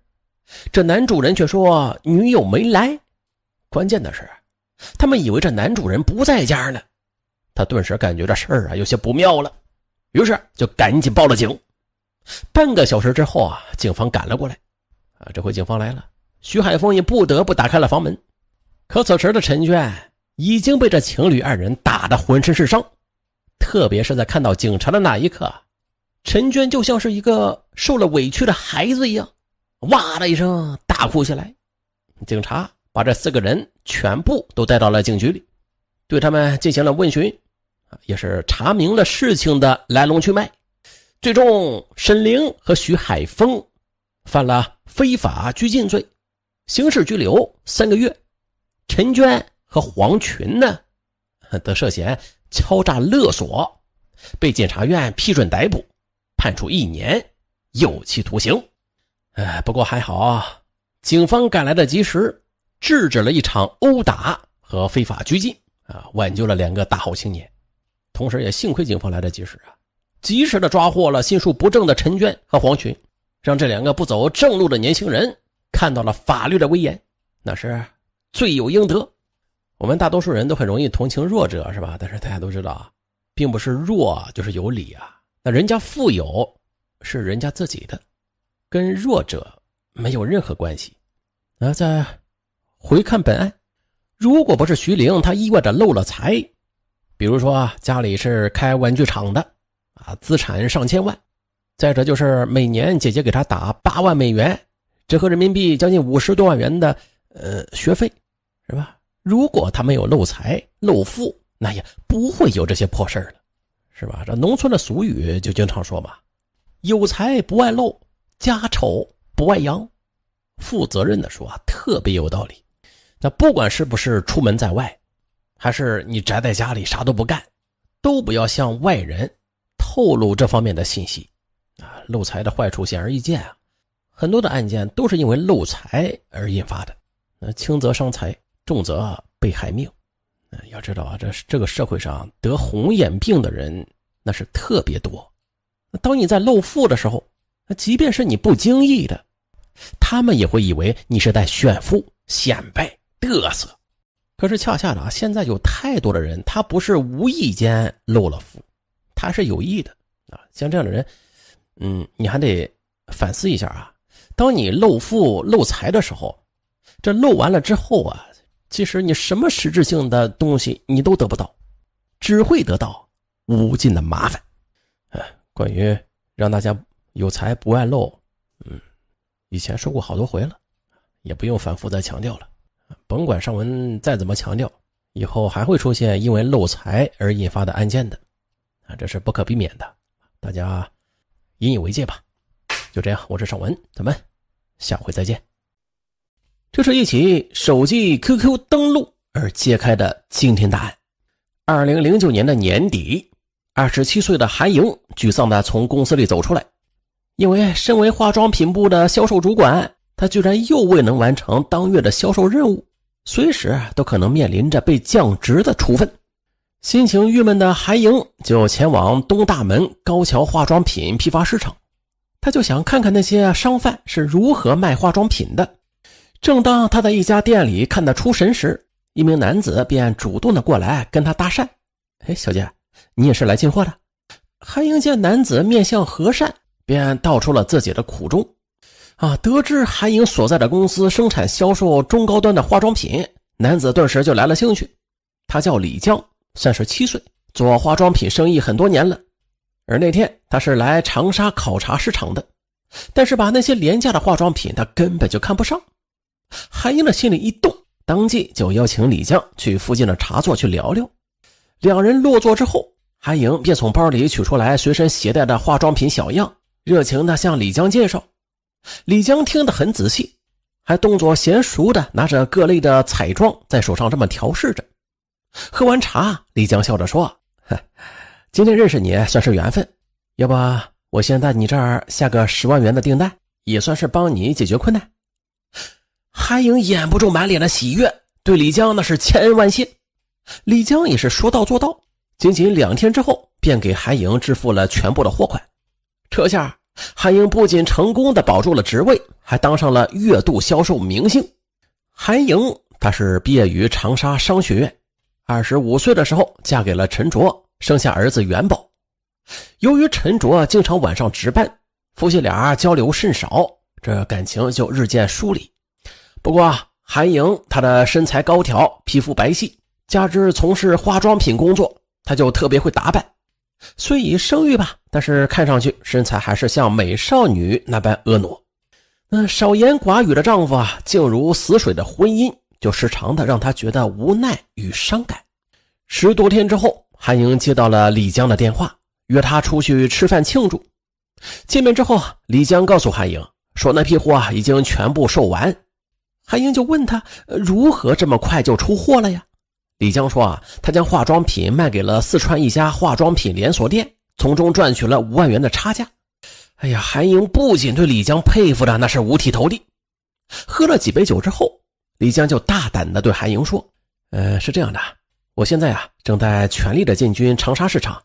这男主人却说女友没来。关键的是，他们以为这男主人不在家呢。他顿时感觉这事儿啊有些不妙了，于是就赶紧报了警。半个小时之后啊，警方赶了过来。这回警方来了，徐海峰也不得不打开了房门。可此时的陈娟已经被这情侣二人打得浑身是伤，特别是在看到警察的那一刻，陈娟就像是一个受了委屈的孩子一样，哇的一声大哭起来。警察把这四个人全部都带到了警局里，对他们进行了问询，啊，也是查明了事情的来龙去脉。最终，沈凌和徐海峰。犯了非法拘禁罪，刑事拘留三个月。陈娟和黄群呢，则涉嫌敲诈勒索，被检察院批准逮捕，判处一年有期徒刑。哎，不过还好，警方赶来的及时，制止了一场殴打和非法拘禁，啊，挽救了两个大好青年。同时，也幸亏警方来得及时啊，及时的抓获了心术不正的陈娟和黄群。让这两个不走正路的年轻人看到了法律的威严，那是罪有应得。我们大多数人都很容易同情弱者，是吧？但是大家都知道，并不是弱就是有理啊。那人家富有是人家自己的，跟弱者没有任何关系。那再回看本案，如果不是徐玲，她意外的漏了财，比如说家里是开玩具厂的，啊，资产上千万。再者就是每年姐姐给他打八万美元，折合人民币将近五十多万元的呃学费，是吧？如果他没有漏财漏富，那也不会有这些破事儿了，是吧？这农村的俗语就经常说嘛：“有财不外露，家丑不外扬。”负责任的说，啊，特别有道理。那不管是不是出门在外，还是你宅在家里啥都不干，都不要向外人透露这方面的信息。啊，漏财的坏处显而易见啊，很多的案件都是因为漏财而引发的。那轻则伤财，重则被害命。要知道啊，这这个社会上得红眼病的人那是特别多。当你在露富的时候，即便是你不经意的，他们也会以为你是在炫富、显摆、嘚瑟。可是恰恰呢，现在有太多的人，他不是无意间露了富，他是有意的啊。像这样的人。嗯，你还得反思一下啊！当你漏富漏财的时候，这漏完了之后啊，其实你什么实质性的东西你都得不到，只会得到无尽的麻烦。哎，关于让大家有财不外漏，嗯，以前说过好多回了，也不用反复再强调了。甭管上文再怎么强调，以后还会出现因为漏财而引发的案件的，啊，这是不可避免的，大家。引以为戒吧。就这样，我是尚文，咱们下回再见。这是一起手机 QQ 登录而揭开的惊天大案。二零零九年的年底，二十七岁的韩莹沮丧的从公司里走出来，因为身为化妆品部的销售主管，她居然又未能完成当月的销售任务，随时都可能面临着被降职的处分。心情郁闷的韩英就前往东大门高桥化妆品批发市场，她就想看看那些商贩是如何卖化妆品的。正当她在一家店里看得出神时，一名男子便主动的过来跟她搭讪：“哎，小姐，你也是来进货的？”韩英见男子面相和善，便道出了自己的苦衷。啊，得知韩英所在的公司生产销售中高端的化妆品，男子顿时就来了兴趣。他叫李江。三十七岁，做化妆品生意很多年了，而那天他是来长沙考察市场的，但是把那些廉价的化妆品他根本就看不上。韩英的心里一动，当即就邀请李江去附近的茶座去聊聊。两人落座之后，韩英便从包里取出来随身携带的化妆品小样，热情地向李江介绍。李江听得很仔细，还动作娴熟地拿着各类的彩妆在手上这么调试着。喝完茶，李江笑着说：“ 今天认识你算是缘分，要不我先在你这儿下个十万元的订单，也算是帮你解决困难。”韩影掩不住满脸的喜悦，对李江那是千恩万谢。李江也是说到做到，仅仅两天之后便给韩影支付了全部的货款。这下，韩影不仅成功的保住了职位，还当上了月度销售明星。韩影他是毕业于长沙商学院。二十五岁的时候，嫁给了陈卓，生下儿子元宝。由于陈卓经常晚上值班，夫妻俩交流甚少，这感情就日渐疏离。不过，韩莹她的身材高挑，皮肤白皙，加之从事化妆品工作，她就特别会打扮。虽已生育吧，但是看上去身材还是像美少女那般婀娜。那少言寡语的丈夫啊，静如死水的婚姻。就时常的让他觉得无奈与伤感。十多天之后，韩英接到了李江的电话，约他出去吃饭庆祝。见面之后，李江告诉韩英说，那批货已经全部售完。韩英就问他，如何这么快就出货了呀？李江说啊，他将化妆品卖给了四川一家化妆品连锁店，从中赚取了五万元的差价。哎呀，韩英不仅对李江佩服的那是五体投地。喝了几杯酒之后。李江就大胆的对韩莹说：“呃，是这样的，我现在啊正在全力的进军长沙市场，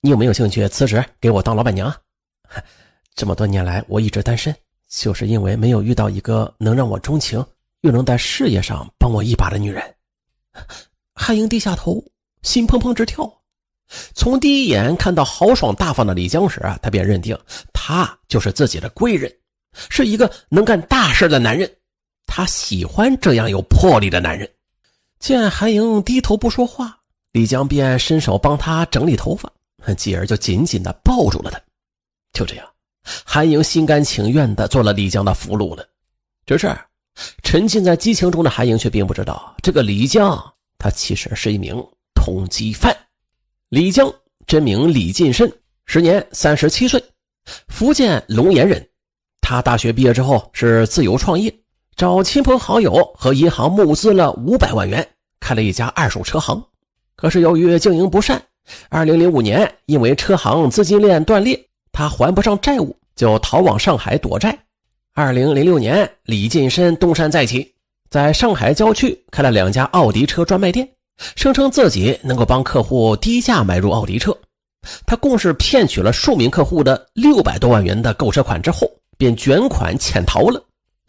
你有没有兴趣辞职给我当老板娘？这么多年来我一直单身，就是因为没有遇到一个能让我钟情又能在事业上帮我一把的女人。”韩英低下头，心怦怦直跳。从第一眼看到豪爽大方的李江时啊，他便认定他就是自己的贵人，是一个能干大事的男人。他喜欢这样有魄力的男人。见韩莹低头不说话，李江便伸手帮她整理头发，继而就紧紧的抱住了她。就这样，韩莹心甘情愿的做了李江的俘虏了。只是沉浸在激情中的韩莹却并不知道，这个李江他其实是一名通缉犯。李江真名李进深，时年三十七岁，福建龙岩人。他大学毕业之后是自由创业。找亲朋好友和银行募资了五百万元，开了一家二手车行。可是由于经营不善，二零零五年因为车行资金链断裂，他还不上债务，就逃往上海躲债。二零零六年，李进深东山再起，在上海郊区开了两家奥迪车专卖店，声称自己能够帮客户低价买入奥迪车。他共是骗取了数名客户的六百多万元的购车款之后，便卷款潜逃了。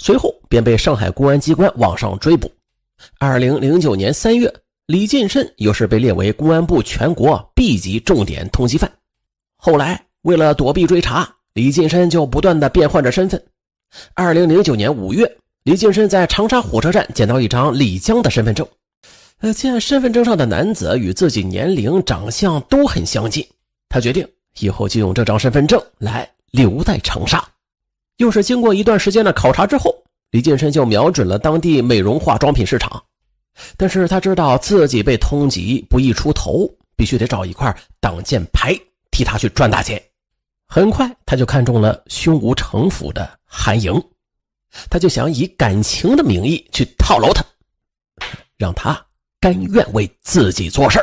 随后便被上海公安机关网上追捕。二零零九年三月，李进深又是被列为公安部全国 B 级重点通缉犯。后来，为了躲避追查，李进深就不断的变换着身份。二零零九年五月，李进深在长沙火车站捡到一张李江的身份证，呃，见身份证上的男子与自己年龄、长相都很相近，他决定以后就用这张身份证来留在长沙。又是经过一段时间的考察之后，李健身就瞄准了当地美容化妆品市场。但是他知道自己被通缉，不易出头，必须得找一块挡箭牌替他去赚大钱。很快，他就看中了胸无城府的韩莹，他就想以感情的名义去套牢他，让他甘愿为自己做事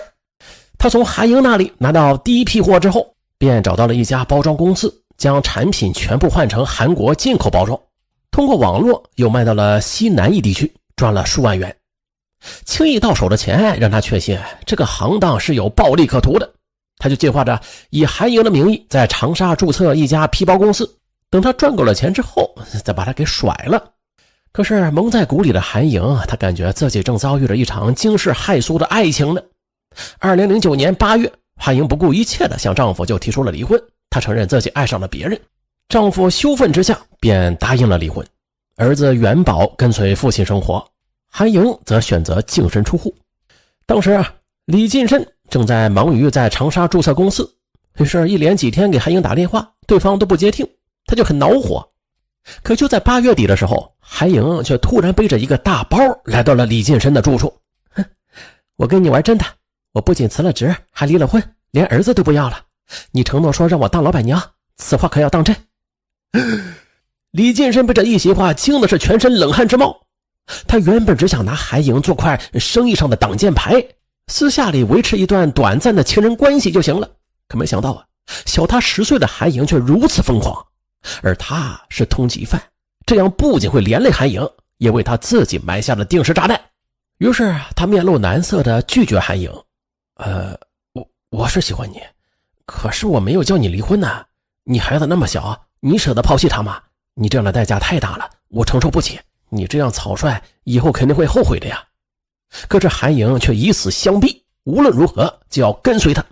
他从韩莹那里拿到第一批货之后，便找到了一家包装公司。将产品全部换成韩国进口包装，通过网络又卖到了西南一地区，赚了数万元。轻易到手的钱让他确信这个行当是有暴利可图的，他就计划着以韩莹的名义在长沙注册一家皮包公司，等他赚够了钱之后再把他给甩了。可是蒙在鼓里的韩莹，她感觉自己正遭遇着一场惊世骇俗的爱情呢。二零零九年八月，韩莹不顾一切的向丈夫就提出了离婚。她承认自己爱上了别人，丈夫羞愤之下便答应了离婚。儿子元宝跟随父亲生活，韩莹则选择净身出户。当时啊，李近身正在忙于在长沙注册公司，于是，一连几天给韩莹打电话，对方都不接听，他就很恼火。可就在八月底的时候，韩莹却突然背着一个大包来到了李近身的住处。哼，我跟你玩真的，我不仅辞了职，还离了婚，连儿子都不要了。你承诺说让我当老板娘，此话可要当真？李健身被这一席话惊的是全身冷汗直冒。他原本只想拿韩莹做块生意上的挡箭牌，私下里维持一段短暂的情人关系就行了。可没想到啊，小他十岁的韩莹却如此疯狂，而他是通缉犯，这样不仅会连累韩莹，也为他自己埋下了定时炸弹。于是他面露难色的拒绝韩莹：“呃，我我是喜欢你。”可是我没有叫你离婚呢，你孩子那么小，你舍得抛弃他吗？你这样的代价太大了，我承受不起。你这样草率，以后肯定会后悔的呀。可这韩莹却以死相逼，无论如何就要跟随他。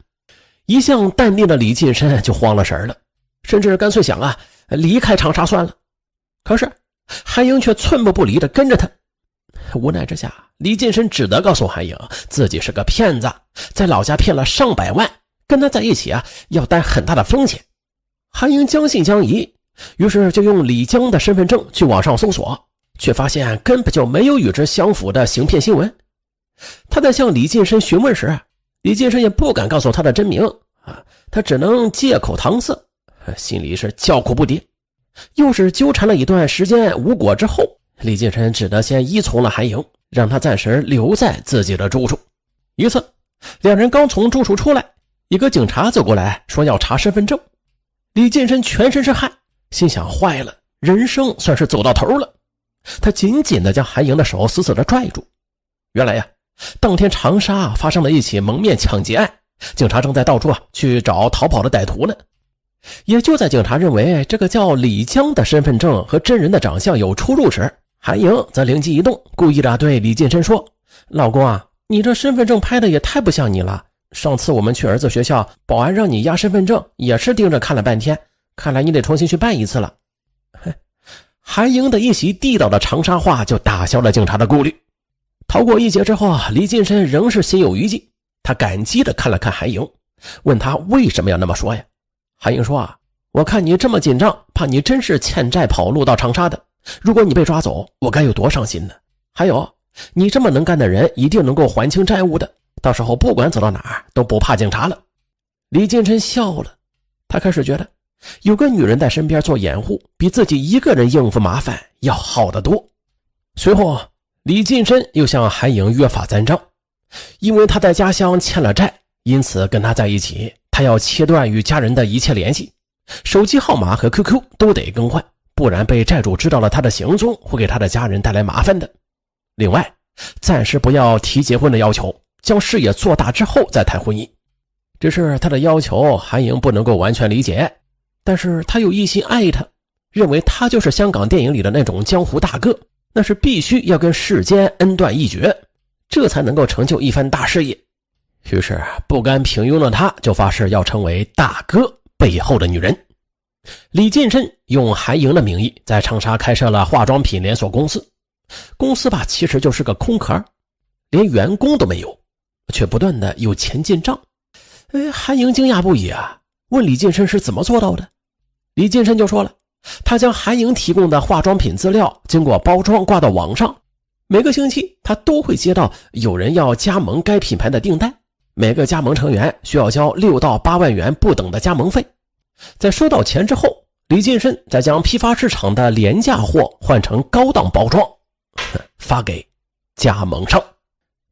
一向淡定的李晋山就慌了神了，甚至干脆想啊，离开长沙算了。可是韩英却寸步不离的跟着他。无奈之下，李晋山只得告诉韩影，自己是个骗子，在老家骗了上百万。跟他在一起啊，要担很大的风险。韩英将信将疑，于是就用李江的身份证去网上搜索，却发现根本就没有与之相符的行骗新闻。他在向李近生询问时，李近生也不敢告诉他的真名啊，他只能借口搪塞，心里是叫苦不迭。又是纠缠了一段时间无果之后，李近生只得先依从了韩英，让他暂时留在自己的住处。一次，两人刚从住处出来。一个警察走过来说要查身份证，李建生全身是汗，心想坏了，人生算是走到头了。他紧紧地将韩莹的手死死地拽住。原来呀，当天长沙发生了一起蒙面抢劫案，警察正在到处啊去找逃跑的歹徒呢。也就在警察认为这个叫李江的身份证和真人的长相有出入时，韩莹则灵机一动，故意地对李建生说：“老公啊，你这身份证拍的也太不像你了。”上次我们去儿子学校，保安让你押身份证，也是盯着看了半天。看来你得重新去办一次了。韩英的一席地道的长沙话就打消了警察的顾虑，逃过一劫之后，李金生仍是心有余悸。他感激地看了看韩英，问他为什么要那么说呀？韩英说：“啊，我看你这么紧张，怕你真是欠债跑路到长沙的。如果你被抓走，我该有多伤心呢？还有，你这么能干的人，一定能够还清债务的。”到时候不管走到哪儿都不怕警察了。李进生笑了，他开始觉得有个女人在身边做掩护，比自己一个人应付麻烦要好得多。随后，李进生又向韩颖约法三章，因为他在家乡欠了债，因此跟他在一起，他要切断与家人的一切联系，手机号码和 QQ 都得更换，不然被债主知道了他的行踪，会给他的家人带来麻烦的。另外，暂时不要提结婚的要求。将事业做大之后再谈婚姻，只是他的要求。韩莹不能够完全理解，但是他又一心爱他，认为他就是香港电影里的那种江湖大哥，那是必须要跟世间恩断义绝，这才能够成就一番大事业。于是不甘平庸的他，就发誓要成为大哥背后的女人。李劲深用韩莹的名义在长沙开设了化妆品连锁公司，公司吧其实就是个空壳，连员工都没有。却不断的有钱进账，哎，韩莹惊讶不已啊，问李晋生是怎么做到的。李晋生就说了，他将韩莹提供的化妆品资料经过包装挂到网上，每个星期他都会接到有人要加盟该品牌的订单，每个加盟成员需要交六到八万元不等的加盟费，在收到钱之后，李晋生再将批发市场的廉价货换成高档包装，发给加盟商。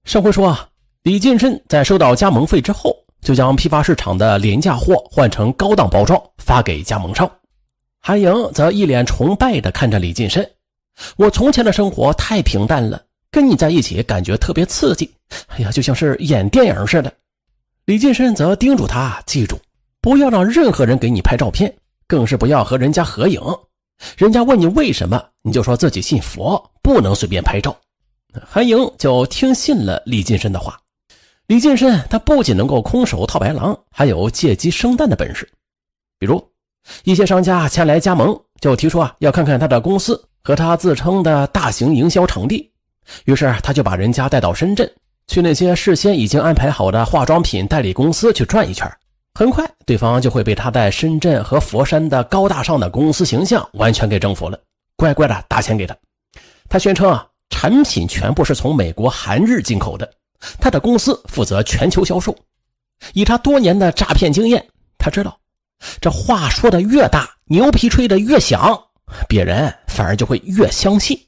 社会说啊。李晋深在收到加盟费之后，就将批发市场的廉价货换成高档包装发给加盟商。韩莹则一脸崇拜地看着李晋深：“我从前的生活太平淡了，跟你在一起感觉特别刺激。哎呀，就像是演电影似的。”李晋深则叮嘱他：“记住，不要让任何人给你拍照片，更是不要和人家合影。人家问你为什么，你就说自己信佛，不能随便拍照。”韩莹就听信了李晋深的话。李劲胜，他不仅能够空手套白狼，还有借鸡生蛋的本事。比如，一些商家前来加盟，就提出啊要看看他的公司和他自称的大型营销场地。于是，他就把人家带到深圳，去那些事先已经安排好的化妆品代理公司去转一圈。很快，对方就会被他在深圳和佛山的高大上的公司形象完全给征服了，乖乖的打钱给他。他宣称啊，产品全部是从美国、韩日进口的。他的公司负责全球销售，以他多年的诈骗经验，他知道，这话说的越大，牛皮吹的越响，别人反而就会越相信。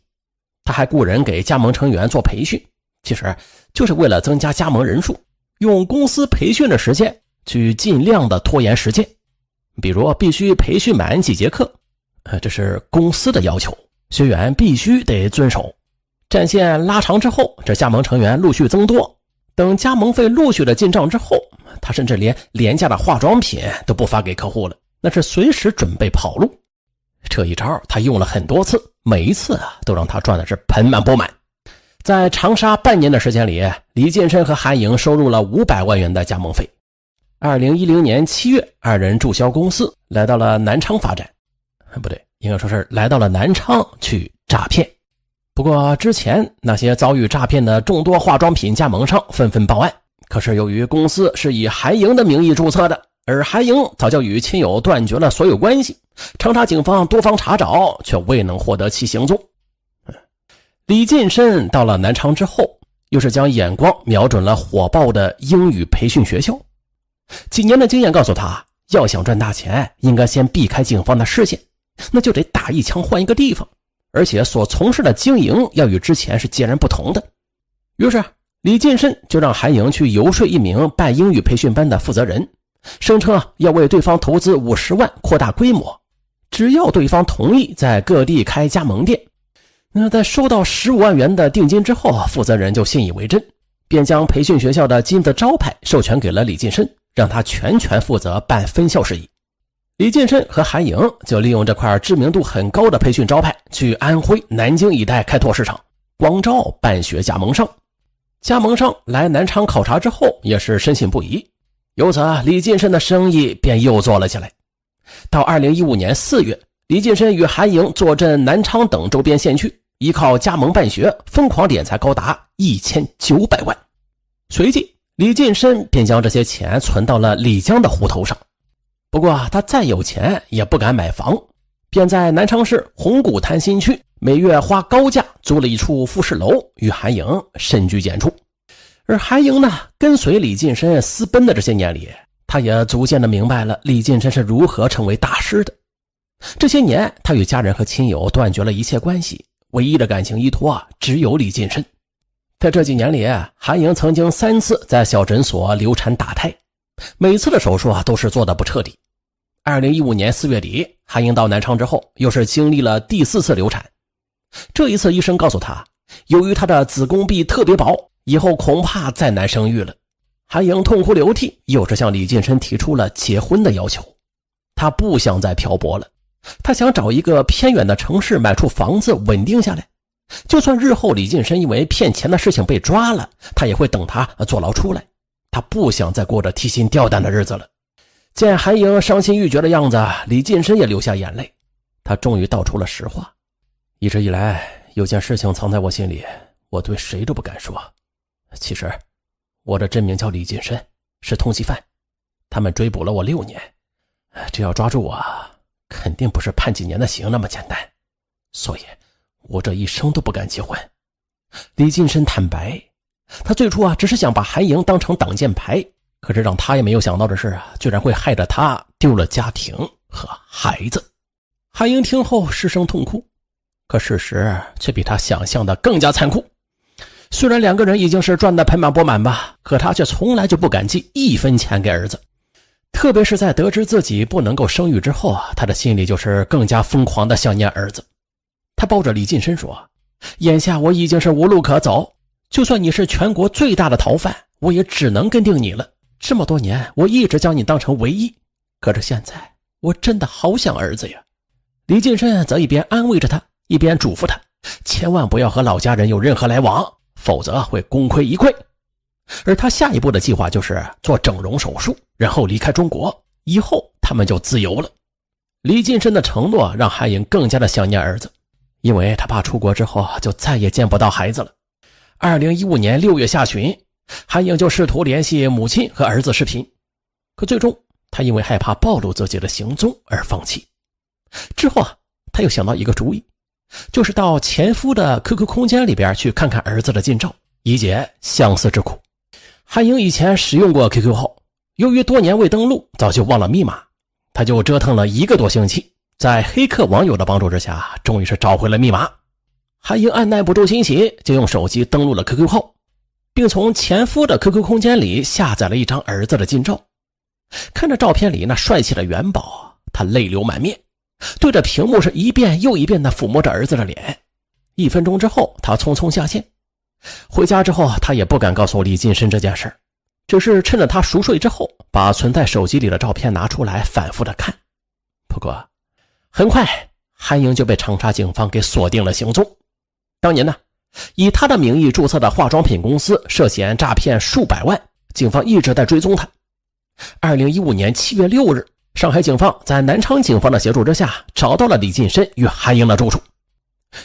他还雇人给加盟成员做培训，其实就是为了增加加盟人数，用公司培训的时间去尽量的拖延时间，比如必须培训满几节课，呃，这是公司的要求，学员必须得遵守。战线拉长之后，这加盟成员陆续增多。等加盟费陆续的进账之后，他甚至连廉价的化妆品都不发给客户了，那是随时准备跑路。这一招他用了很多次，每一次啊都让他赚的是盆满钵满。在长沙半年的时间里，李建深和韩颖收入了五百万元的加盟费。二零一零年七月，二人注销公司，来到了南昌发展。不对，应该说是来到了南昌去诈骗。不过，之前那些遭遇诈骗的众多化妆品加盟商纷纷报案。可是，由于公司是以韩莹的名义注册的，而韩莹早就与亲友断绝了所有关系，长沙警方多方查找，却未能获得其行踪。李进深到了南昌之后，又是将眼光瞄准了火爆的英语培训学校。几年的经验告诉他，要想赚大钱，应该先避开警方的视线，那就得打一枪换一个地方。而且所从事的经营要与之前是截然不同的。于是李近生就让韩莹去游说一名办英语培训班的负责人，声称要为对方投资五十万扩大规模，只要对方同意在各地开加盟店。那在收到十五万元的定金之后，负责人就信以为真，便将培训学校的金字招牌授权给了李近生，让他全权负责办分校事宜。李近生和韩莹就利用这块知名度很高的培训招牌，去安徽、南京一带开拓市场，广招办学加盟商。加盟商来南昌考察之后，也是深信不疑。由此，李近生的生意便又做了起来。到二零一五年四月，李近生与韩莹坐镇南昌等周边县区，依靠加盟办学，疯狂敛财高达一千九百万。随即，李近生便将这些钱存到了李江的户头上。不过他再有钱也不敢买房，便在南昌市红谷滩新区每月花高价租了一处复式楼，与韩莹深居简出。而韩莹呢，跟随李近深私奔的这些年里，他也逐渐的明白了李近深是如何成为大师的。这些年，他与家人和亲友断绝了一切关系，唯一的感情依托只有李近深。在这几年里，韩莹曾经三次在小诊所流产打胎。每次的手术啊都是做的不彻底。二零一五年四月底，韩英到南昌之后，又是经历了第四次流产。这一次，医生告诉她，由于她的子宫壁特别薄，以后恐怕再难生育了。韩英痛哭流涕，又是向李进深提出了结婚的要求。她不想再漂泊了，她想找一个偏远的城市买处房子，稳定下来。就算日后李进深因为骗钱的事情被抓了，她也会等他坐牢出来。他不想再过着提心吊胆的日子了。见韩莹伤心欲绝的样子，李近生也流下眼泪。他终于道出了实话：一直以来，有件事情藏在我心里，我对谁都不敢说。其实，我的真名叫李晋生，是通缉犯。他们追捕了我六年，只要抓住我，肯定不是判几年的刑那么简单。所以，我这一生都不敢结婚。李晋生坦白。他最初啊，只是想把韩英当成挡箭牌，可是让他也没有想到的是啊，居然会害得他丢了家庭和孩子。韩英听后失声痛哭，可事实却比他想象的更加残酷。虽然两个人已经是赚得盆满钵满吧，可他却从来就不敢寄一分钱给儿子。特别是在得知自己不能够生育之后啊，他的心里就是更加疯狂的想念儿子。他抱着李近身说：“眼下我已经是无路可走。”就算你是全国最大的逃犯，我也只能跟定你了。这么多年，我一直将你当成唯一。可是现在，我真的好想儿子呀！李晋生则一边安慰着他，一边嘱咐他千万不要和老家人有任何来往，否则会功亏一篑。而他下一步的计划就是做整容手术，然后离开中国，以后他们就自由了。李晋生的承诺让韩影更加的想念儿子，因为他怕出国之后就再也见不到孩子了。二零一五年六月下旬，韩英就试图联系母亲和儿子视频，可最终她因为害怕暴露自己的行踪而放弃。之后啊，他又想到一个主意，就是到前夫的 QQ 空间里边去看看儿子的近照，以解相思之苦。韩英以前使用过 QQ 号，由于多年未登录，早就忘了密码，他就折腾了一个多星期，在黑客网友的帮助之下，终于是找回了密码。韩英按耐不住心情，就用手机登录了 QQ 号，并从前夫的 QQ 空间里下载了一张儿子的近照。看着照片里那帅气的元宝，他泪流满面，对着屏幕是一遍又一遍地抚摸着儿子的脸。一分钟之后，他匆匆下线。回家之后，他也不敢告诉李金深这件事只是趁着他熟睡之后，把存在手机里的照片拿出来反复的看。不过，很快韩英就被长沙警方给锁定了行踪。当年呢，以他的名义注册的化妆品公司涉嫌诈骗数百万，警方一直在追踪他。二零一五年七月六日，上海警方在南昌警方的协助之下，找到了李进深与韩英的住处。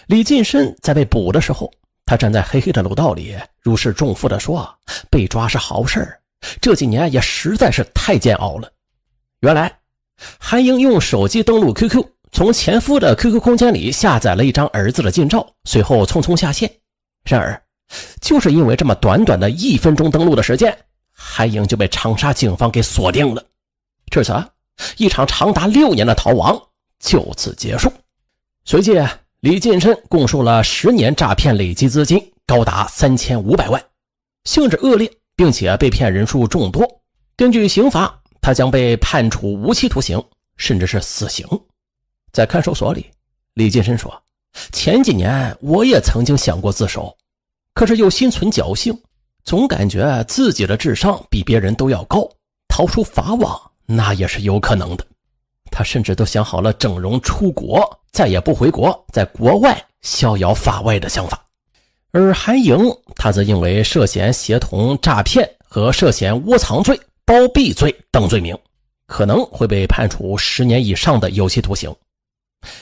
李进深在被捕的时候，他站在黑黑的楼道里，如释重负地说：“被抓是好事儿，这几年也实在是太煎熬了。”原来，韩英用手机登录 QQ。从前夫的 QQ 空间里下载了一张儿子的近照，随后匆匆下线。然而，就是因为这么短短的一分钟登录的时间，海英就被长沙警方给锁定了。至此，一场长达六年的逃亡就此结束。随即，李进身供述了十年诈骗累计资金高达三千五百万，性质恶劣，并且被骗人数众多。根据刑法，他将被判处无期徒刑，甚至是死刑。在看守所里，李金生说：“前几年我也曾经想过自首，可是又心存侥幸，总感觉自己的智商比别人都要高，逃出法网那也是有可能的。他甚至都想好了整容出国，再也不回国，在国外逍遥法外的想法。”而韩莹，他则因为涉嫌协同诈骗和涉嫌窝藏罪、包庇罪等罪名，可能会被判处十年以上的有期徒刑。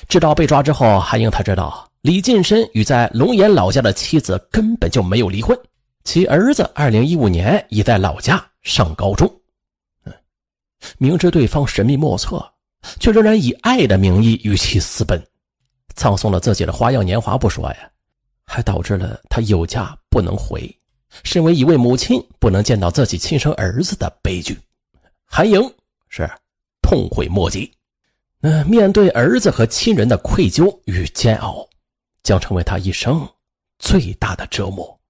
直到被抓之后，韩英才知道李近深与在龙岩老家的妻子根本就没有离婚，其儿子2015年已在老家上高中。嗯，明知对方神秘莫测，却仍然以爱的名义与其私奔，葬送了自己的花样年华不说呀，还导致了他有家不能回，身为一位母亲不能见到自己亲生儿子的悲剧，韩英是痛悔莫及。嗯，面对儿子和亲人的愧疚与煎熬，将成为他一生最大的折磨。